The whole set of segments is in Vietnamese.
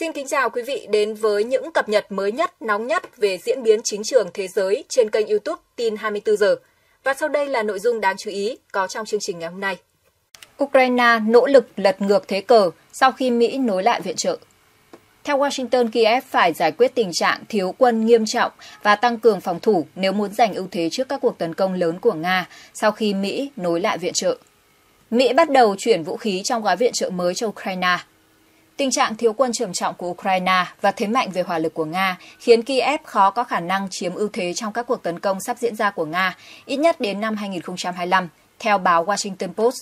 Xin kính chào quý vị đến với những cập nhật mới nhất, nóng nhất về diễn biến chính trường thế giới trên kênh YouTube Tin 24 giờ. Và sau đây là nội dung đáng chú ý có trong chương trình ngày hôm nay. Ukraine nỗ lực lật ngược thế cờ sau khi Mỹ nối lại viện trợ. Theo Washington, Kiev phải giải quyết tình trạng thiếu quân nghiêm trọng và tăng cường phòng thủ nếu muốn giành ưu thế trước các cuộc tấn công lớn của Nga sau khi Mỹ nối lại viện trợ. Mỹ bắt đầu chuyển vũ khí trong gói viện trợ mới cho Ukraine – Tình trạng thiếu quân trầm trọng của Ukraine và thế mạnh về hỏa lực của Nga khiến Kiev khó có khả năng chiếm ưu thế trong các cuộc tấn công sắp diễn ra của Nga, ít nhất đến năm 2025, theo báo Washington Post.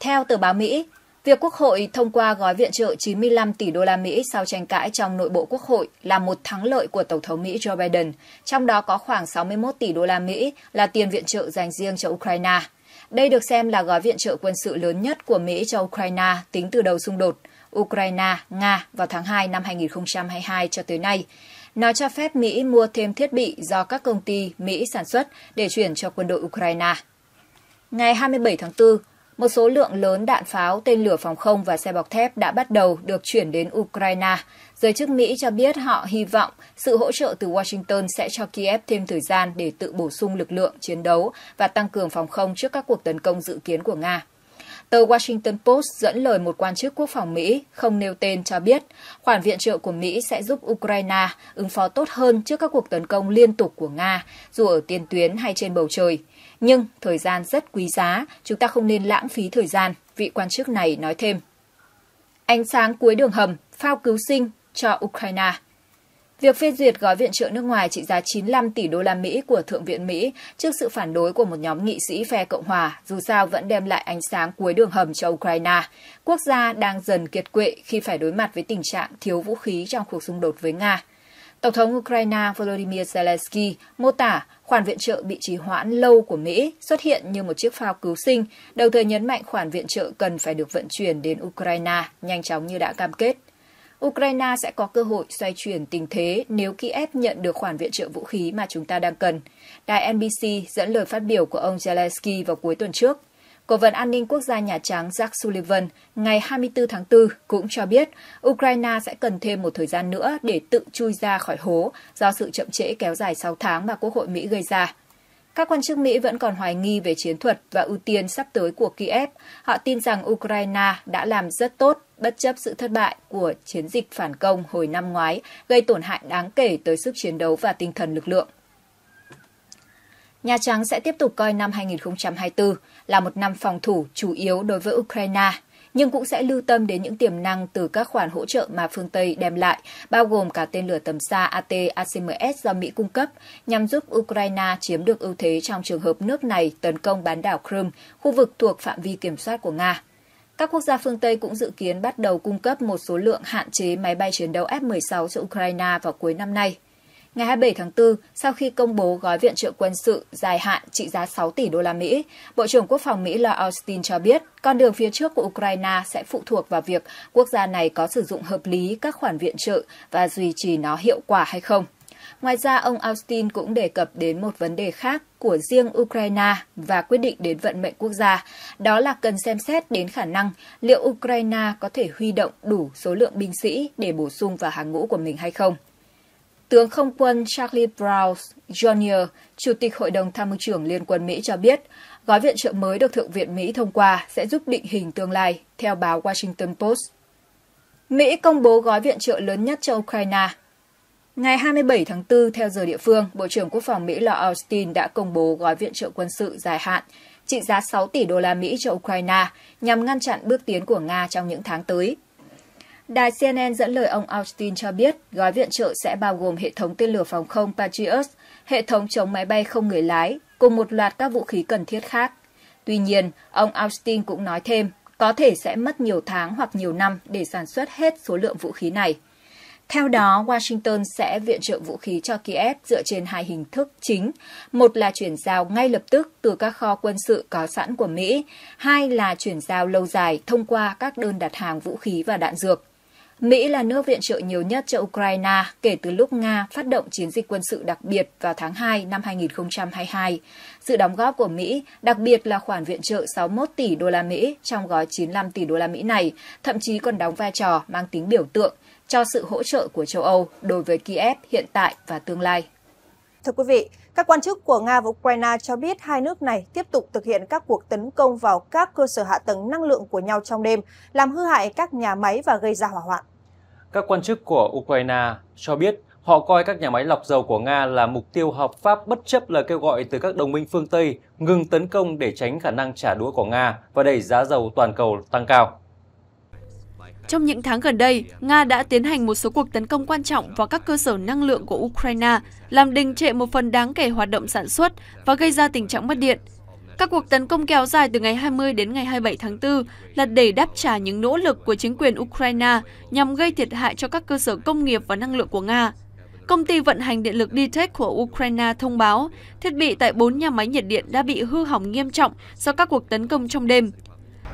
Theo tờ báo Mỹ, việc Quốc hội thông qua gói viện trợ 95 tỷ đô la Mỹ sau tranh cãi trong nội bộ Quốc hội là một thắng lợi của Tổng thống Mỹ Joe Biden, trong đó có khoảng 61 tỷ đô la Mỹ là tiền viện trợ dành riêng cho Ukraine. Đây được xem là gói viện trợ quân sự lớn nhất của Mỹ cho Ukraine tính từ đầu xung đột – Ukraine, Nga vào tháng 2 năm 2022 cho tới nay. Nó cho phép Mỹ mua thêm thiết bị do các công ty Mỹ sản xuất để chuyển cho quân đội Ukraine. Ngày 27 tháng 4, một số lượng lớn đạn pháo, tên lửa phòng không và xe bọc thép đã bắt đầu được chuyển đến Ukraine. Giới chức Mỹ cho biết họ hy vọng sự hỗ trợ từ Washington sẽ cho Kiev thêm thời gian để tự bổ sung lực lượng chiến đấu và tăng cường phòng không trước các cuộc tấn công dự kiến của Nga. Tờ Washington Post dẫn lời một quan chức quốc phòng Mỹ không nêu tên cho biết khoản viện trợ của Mỹ sẽ giúp Ukraine ứng phó tốt hơn trước các cuộc tấn công liên tục của Nga, dù ở tiền tuyến hay trên bầu trời. Nhưng thời gian rất quý giá, chúng ta không nên lãng phí thời gian, vị quan chức này nói thêm. Ánh sáng cuối đường hầm, phao cứu sinh cho Ukraine – Việc phê duyệt gói viện trợ nước ngoài trị giá 95 tỷ đô la Mỹ của Thượng viện Mỹ trước sự phản đối của một nhóm nghị sĩ phe Cộng hòa dù sao vẫn đem lại ánh sáng cuối đường hầm cho Ukraine. Quốc gia đang dần kiệt quệ khi phải đối mặt với tình trạng thiếu vũ khí trong cuộc xung đột với Nga. Tổng thống Ukraine Volodymyr Zelensky mô tả khoản viện trợ bị trì hoãn lâu của Mỹ xuất hiện như một chiếc phao cứu sinh, đồng thời nhấn mạnh khoản viện trợ cần phải được vận chuyển đến Ukraine nhanh chóng như đã cam kết. Ukraine sẽ có cơ hội xoay chuyển tình thế nếu Kiev nhận được khoản viện trợ vũ khí mà chúng ta đang cần. Đài NBC dẫn lời phát biểu của ông Zelensky vào cuối tuần trước. Cố vấn an ninh quốc gia Nhà Trắng Jack Sullivan ngày 24 tháng 4 cũng cho biết Ukraine sẽ cần thêm một thời gian nữa để tự chui ra khỏi hố do sự chậm trễ kéo dài 6 tháng mà Quốc hội Mỹ gây ra. Các quan chức Mỹ vẫn còn hoài nghi về chiến thuật và ưu tiên sắp tới của Kiev. Họ tin rằng Ukraine đã làm rất tốt bất chấp sự thất bại của chiến dịch phản công hồi năm ngoái, gây tổn hại đáng kể tới sức chiến đấu và tinh thần lực lượng. Nhà Trắng sẽ tiếp tục coi năm 2024 là một năm phòng thủ chủ yếu đối với Ukraine, nhưng cũng sẽ lưu tâm đến những tiềm năng từ các khoản hỗ trợ mà phương Tây đem lại, bao gồm cả tên lửa tầm xa AT-ACMS do Mỹ cung cấp, nhằm giúp Ukraine chiếm được ưu thế trong trường hợp nước này tấn công bán đảo Crimea, khu vực thuộc phạm vi kiểm soát của Nga. Các quốc gia phương Tây cũng dự kiến bắt đầu cung cấp một số lượng hạn chế máy bay chiến đấu F-16 cho Ukraine vào cuối năm nay. Ngày 27 tháng 4, sau khi công bố gói viện trợ quân sự dài hạn trị giá 6 tỷ đô la Mỹ, Bộ trưởng Quốc phòng Mỹ Lloyd Austin cho biết con đường phía trước của Ukraine sẽ phụ thuộc vào việc quốc gia này có sử dụng hợp lý các khoản viện trợ và duy trì nó hiệu quả hay không. Ngoài ra, ông Austin cũng đề cập đến một vấn đề khác của riêng Ukraine và quyết định đến vận mệnh quốc gia, đó là cần xem xét đến khả năng liệu Ukraine có thể huy động đủ số lượng binh sĩ để bổ sung vào hàng ngũ của mình hay không. Tướng không quân Charlie Brown Jr., Chủ tịch Hội đồng Tham mưu trưởng Liên quân Mỹ cho biết, gói viện trợ mới được Thượng viện Mỹ thông qua sẽ giúp định hình tương lai, theo báo Washington Post. Mỹ công bố gói viện trợ lớn nhất cho Ukraine Ngày 27 tháng 4 theo giờ địa phương, Bộ trưởng Quốc phòng Mỹ Lloyd Austin đã công bố gói viện trợ quân sự dài hạn trị giá 6 tỷ đô la Mỹ cho Ukraine nhằm ngăn chặn bước tiến của Nga trong những tháng tới. Đài CNN dẫn lời ông Austin cho biết gói viện trợ sẽ bao gồm hệ thống tên lửa phòng không Patriot, hệ thống chống máy bay không người lái cùng một loạt các vũ khí cần thiết khác. Tuy nhiên, ông Austin cũng nói thêm có thể sẽ mất nhiều tháng hoặc nhiều năm để sản xuất hết số lượng vũ khí này – theo đó, Washington sẽ viện trợ vũ khí cho Kiev dựa trên hai hình thức chính. Một là chuyển giao ngay lập tức từ các kho quân sự có sẵn của Mỹ, hai là chuyển giao lâu dài thông qua các đơn đặt hàng vũ khí và đạn dược. Mỹ là nước viện trợ nhiều nhất cho Ukraine kể từ lúc Nga phát động chiến dịch quân sự đặc biệt vào tháng 2 năm 2022. Sự đóng góp của Mỹ, đặc biệt là khoản viện trợ 61 tỷ đô la Mỹ trong gói 95 tỷ đô la Mỹ này, thậm chí còn đóng vai trò mang tính biểu tượng cho sự hỗ trợ của châu Âu đối với Kiev hiện tại và tương lai. Thưa quý vị, các quan chức của Nga và Ukraine cho biết hai nước này tiếp tục thực hiện các cuộc tấn công vào các cơ sở hạ tầng năng lượng của nhau trong đêm, làm hư hại các nhà máy và gây ra hỏa hoạn. Các quan chức của Ukraine cho biết họ coi các nhà máy lọc dầu của Nga là mục tiêu hợp pháp bất chấp lời kêu gọi từ các đồng minh phương Tây ngừng tấn công để tránh khả năng trả đũa của Nga và đẩy giá dầu toàn cầu tăng cao. Trong những tháng gần đây, Nga đã tiến hành một số cuộc tấn công quan trọng vào các cơ sở năng lượng của Ukraine, làm đình trệ một phần đáng kể hoạt động sản xuất và gây ra tình trạng mất điện. Các cuộc tấn công kéo dài từ ngày 20 đến ngày 27 tháng 4 là để đáp trả những nỗ lực của chính quyền Ukraine nhằm gây thiệt hại cho các cơ sở công nghiệp và năng lượng của Nga. Công ty vận hành điện lực DTEC của Ukraine thông báo thiết bị tại 4 nhà máy nhiệt điện đã bị hư hỏng nghiêm trọng do các cuộc tấn công trong đêm.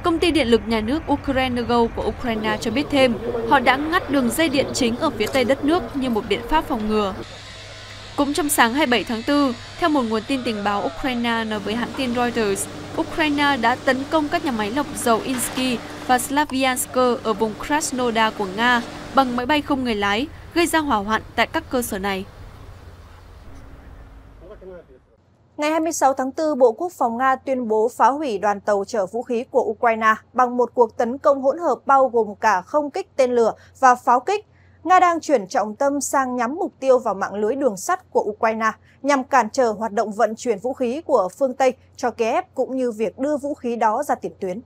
Công ty điện lực nhà nước Ukrenergo của Ukraine cho biết thêm, họ đã ngắt đường dây điện chính ở phía tây đất nước như một biện pháp phòng ngừa. Cũng trong sáng 27 tháng 4, theo một nguồn tin tình báo Ukraine nói với hãng tin Reuters, Ukraine đã tấn công các nhà máy lọc dầu Insky và Slavyansk ở vùng Krasnodar của Nga bằng máy bay không người lái, gây ra hỏa hoạn tại các cơ sở này. Ngày 26 tháng 4, Bộ Quốc phòng Nga tuyên bố phá hủy đoàn tàu chở vũ khí của Ukraine bằng một cuộc tấn công hỗn hợp bao gồm cả không kích tên lửa và pháo kích. Nga đang chuyển trọng tâm sang nhắm mục tiêu vào mạng lưới đường sắt của Ukraine nhằm cản trở hoạt động vận chuyển vũ khí của phương Tây cho Kiev cũng như việc đưa vũ khí đó ra tiền tuyến.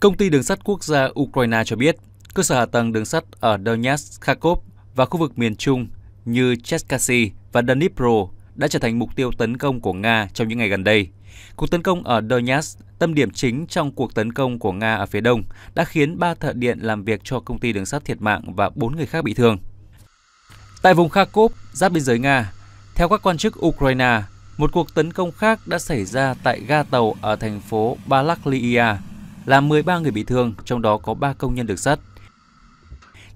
Công ty đường sắt quốc gia Ukraine cho biết, cơ sở hạ tầng đường sắt ở Donetsk, Kharkov và khu vực miền Trung như Cheskasy và Dnipro đã trở thành mục tiêu tấn công của Nga trong những ngày gần đây. Cuộc tấn công ở Donetsk, tâm điểm chính trong cuộc tấn công của Nga ở phía đông, đã khiến ba thợ điện làm việc cho công ty đường sắt thiệt mạng và bốn người khác bị thương. Tại vùng Kharkov, giáp biên giới Nga, theo các quan chức Ukraine, một cuộc tấn công khác đã xảy ra tại ga tàu ở thành phố Balaklia, làm 13 người bị thương, trong đó có 3 công nhân đường sắt.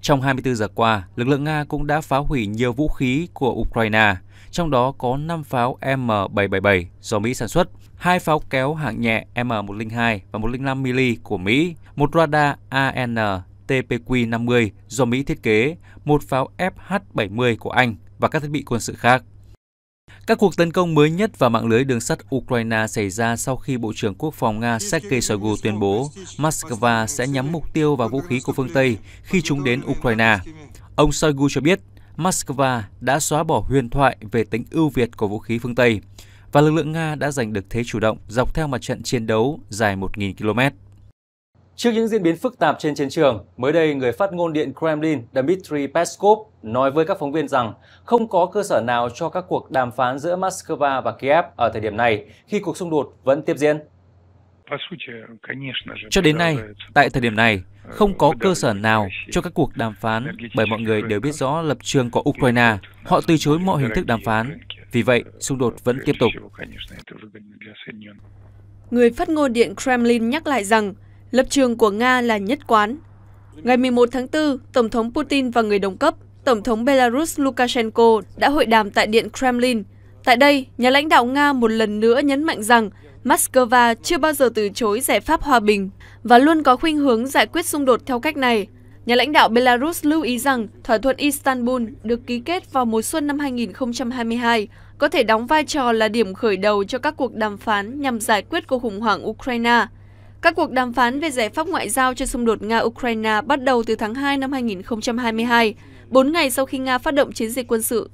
Trong 24 giờ qua, lực lượng Nga cũng đã phá hủy nhiều vũ khí của Ukraine, trong đó có 5 pháo M777 do Mỹ sản xuất, hai pháo kéo hạng nhẹ M102 và 105mm của Mỹ, một radar AN TPQ-50 do Mỹ thiết kế, một pháo FH-70 của Anh và các thiết bị quân sự khác. Các cuộc tấn công mới nhất vào mạng lưới đường sắt Ukraine xảy ra sau khi Bộ trưởng Quốc phòng Nga Sergei Shoigu tuyên bố Moscow sẽ nhắm mục tiêu vào vũ khí của phương Tây khi chúng đến Ukraine. Ông Shoigu cho biết Moscow đã xóa bỏ huyền thoại về tính ưu việt của vũ khí phương Tây và lực lượng Nga đã giành được thế chủ động dọc theo mặt trận chiến đấu dài 1.000 km. Trước những diễn biến phức tạp trên chiến trường, mới đây người phát ngôn Điện Kremlin Dmitry Peskov nói với các phóng viên rằng không có cơ sở nào cho các cuộc đàm phán giữa Moscow và Kiev ở thời điểm này khi cuộc xung đột vẫn tiếp diễn. Cho đến nay, tại thời điểm này, không có cơ sở nào cho các cuộc đàm phán bởi mọi người đều biết rõ lập trường của Ukraine. Họ từ chối mọi hình thức đàm phán. Vì vậy, xung đột vẫn tiếp tục. Người phát ngôn Điện Kremlin nhắc lại rằng Lập trường của Nga là nhất quán. Ngày 11 tháng 4, Tổng thống Putin và người đồng cấp, Tổng thống Belarus Lukashenko đã hội đàm tại Điện Kremlin. Tại đây, nhà lãnh đạo Nga một lần nữa nhấn mạnh rằng Moscow chưa bao giờ từ chối giải pháp hòa bình và luôn có khuynh hướng giải quyết xung đột theo cách này. Nhà lãnh đạo Belarus lưu ý rằng thỏa thuận Istanbul được ký kết vào mùa xuân năm 2022 có thể đóng vai trò là điểm khởi đầu cho các cuộc đàm phán nhằm giải quyết cuộc khủng hoảng Ukraine. Các cuộc đàm phán về giải pháp ngoại giao cho xung đột Nga-Ukraine bắt đầu từ tháng 2 năm 2022, 4 ngày sau khi Nga phát động chiến dịch quân sự.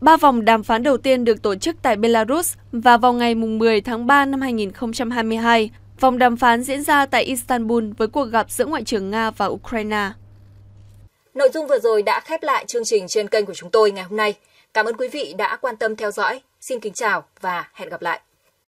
Ba vòng đàm phán đầu tiên được tổ chức tại Belarus và vào ngày 10 tháng 3 năm 2022, vòng đàm phán diễn ra tại Istanbul với cuộc gặp giữa Ngoại trưởng Nga và Ukraine. Nội dung vừa rồi đã khép lại chương trình trên kênh của chúng tôi ngày hôm nay. Cảm ơn quý vị đã quan tâm theo dõi. Xin kính chào và hẹn gặp lại.